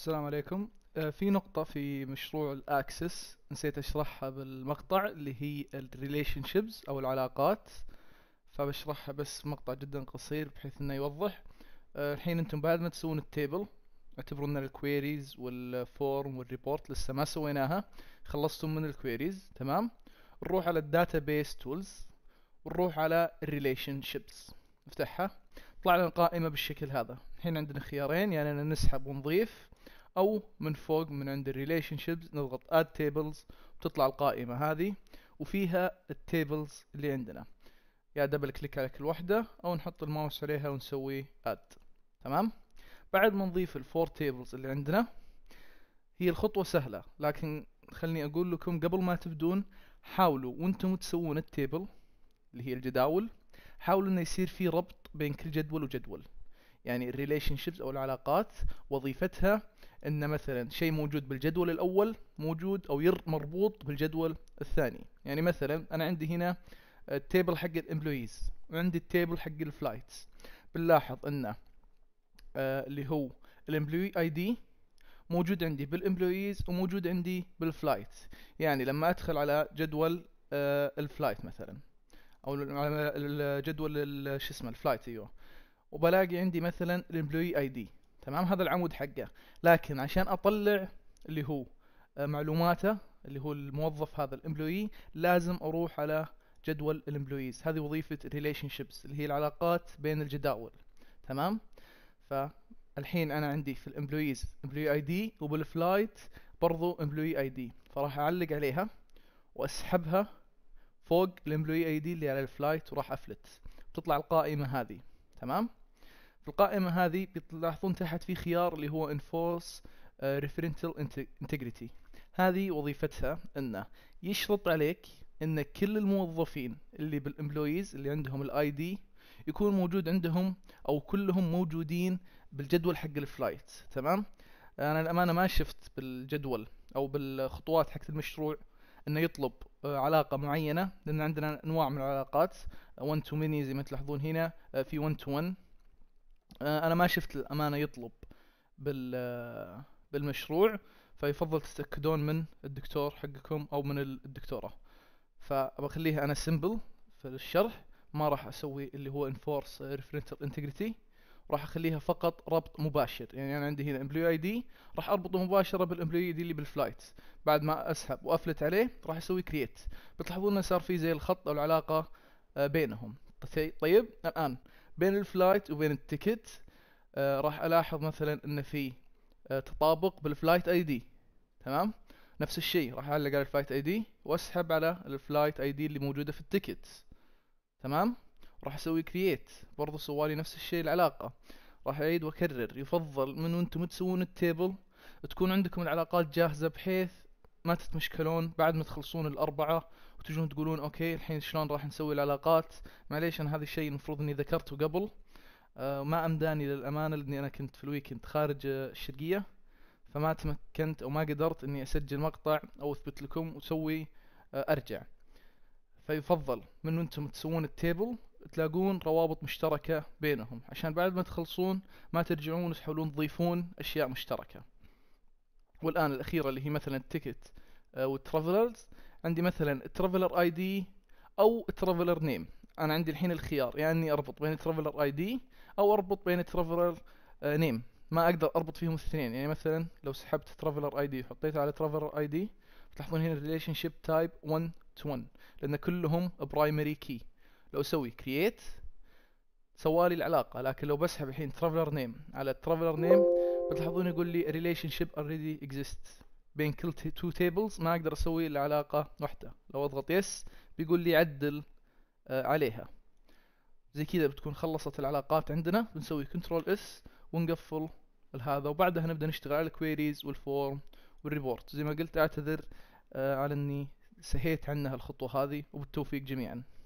السلام عليكم آه، في نقطة في مشروع الأكسس نسيت أشرحها بالمقطع اللي هي الريليشن شيبس أو العلاقات فبشرحها بس مقطع جدا قصير بحيث إنه يوضح آه، الحين أنتم بعد ما تسوون التيبل اعتبروا إن الكويريز والفورم والريبورت لسه ما سويناها خلصتم من الكويريز تمام نروح على الداتا بيس تولز ونروح على الريليشن شيبس نفتحها طلع لنا قائمة بالشكل هذا هنا عندنا خيارين يعني نسحب ونضيف أو من فوق من عند الريليشن شيبس نضغط اد تيبلز وتطلع القائمة هذه وفيها التيبلز اللي عندنا يا دبل كليك على كل واحدة أو نحط الماوس عليها ونسوي اد تمام بعد ما نضيف الفور تيبلز اللي عندنا هي الخطوة سهلة لكن خلني أقول لكم قبل ما تبدون حاولوا وانتم تسوون التيبل اللي هي الجداول حاولوا انه يصير في ربط بين كل جدول وجدول يعني الريليشن شيبس او العلاقات وظيفتها ان مثلا شيء موجود بالجدول الاول موجود او ير مربوط بالجدول الثاني يعني مثلا انا عندي هنا التيبل حق الامبلويز وعندي التيبل حق الفلايتس بنلاحظ ان آه، اللي هو الامبلوي اي دي موجود عندي بالامبلويز وموجود عندي بالفلايت يعني لما ادخل على جدول آه، الفلايت مثلا او على جدول شو اسمه الفلايت ايوه وبلاقي عندي مثلا الامبلوي اي دي تمام هذا العمود حقه لكن عشان اطلع اللي هو آه، معلوماته اللي هو الموظف هذا الامبلوي لازم اروح على جدول الامبلويز هذه وظيفة الريليشن شيبس اللي هي العلاقات بين الجداول تمام فالحين انا عندي في الامبلويز امبلوي اي دي وبالفلايت برضو امبلوي اي دي فراح اعلق عليها واسحبها فوق الامبلوي اي دي اللي على الفلايت وراح افلت بتطلع القائمة هذه تمام في القائمة هذه بتلاحظون تحت في خيار اللي هو Enforce uh, Referential Integrity هذه وظيفتها انه يشرط عليك ان كل الموظفين اللي بالامبلويز اللي عندهم الاي دي يكون موجود عندهم او كلهم موجودين بالجدول حق الفلايت تمام انا الامانه ما شفت بالجدول او بالخطوات حق المشروع انه يطلب uh, علاقه معينه لان عندنا انواع من العلاقات 1 تو ميني زي ما تلاحظون هنا uh, في 1 تو 1 آه، انا ما شفت الامانه يطلب بال آه، بالمشروع فيفضل تتاكدون من الدكتور حقكم او من الدكتوره فبخليها انا سمبل في الشرح ما راح اسوي اللي هو انفورس ريفرنتر انتجريتي راح اخليها فقط ربط مباشر يعني انا عندي هنا امبلوي اي دي راح اربطه مباشره بالامبلوي اي دي اللي بالفلايت بعد ما اسحب وافلت عليه راح اسوي كرييت بتلاحظون انه صار في زي الخط او العلاقه آه، بينهم طيب،, طيب الآن بين الفلايت وبين التيكت آه راح ألاحظ مثلا أن في آه تطابق بالفلايت اي دي تمام نفس الشيء راح أعلق على الفلايت اي دي وأسحب على الفلايت اي دي اللي موجودة في التيكت تمام راح أسوي كرييت برضو سوالي نفس الشيء العلاقة راح أعيد وأكرر يفضل من وأنتم تسوون التيبل تكون عندكم العلاقات جاهزة بحيث ما تتمشكلون بعد ما تخلصون الأربعة وتجون تقولون أوكي الحين شلون راح نسوي العلاقات معليش أنا هذا الشيء المفروض إني ذكرته قبل أه ما أمداني للأمانة لأني أنا كنت في الويكند خارج الشرقية فما تمكنت أو ما قدرت إني أسجل مقطع أو أثبت لكم وأسوي أه أرجع فيفضل من أنتم تسوون التيبل تلاقون روابط مشتركة بينهم عشان بعد ما تخلصون ما ترجعون وتحاولون تضيفون أشياء مشتركة والان الاخيره اللي هي مثلا التيكت آه، والترافلرز عندي مثلا ترافلر اي دي او ترافلر نيم انا عندي الحين الخيار يعني اني اربط بين ترافلر اي دي او اربط بين ترافلر آه، نيم ما اقدر اربط فيهم الاثنين يعني مثلا لو سحبت ترافلر اي دي وحطيته على ترافلر اي دي تلاحظون هنا ريليشن شيب تايب 1 تو 1 لان كلهم برايمري كي لو اسوي كرييت سوالي العلاقه لكن لو بسحب الحين ترافلر نيم على ترافلر نيم بتلاحظون يقول لي ريليشن شيب already exists بين كل تو تيبلز ما اقدر اسوي الا علاقه واحده لو اضغط يس بيقول لي عدل آه، عليها زي كذا بتكون خلصت العلاقات عندنا بنسوي كنترول اس ونقفل هذا وبعدها نبدا نشتغل على الكويريز والفورم والريبورت زي ما قلت اعتذر آه، على اني سهيت عنها الخطوه هذه وبالتوفيق جميعا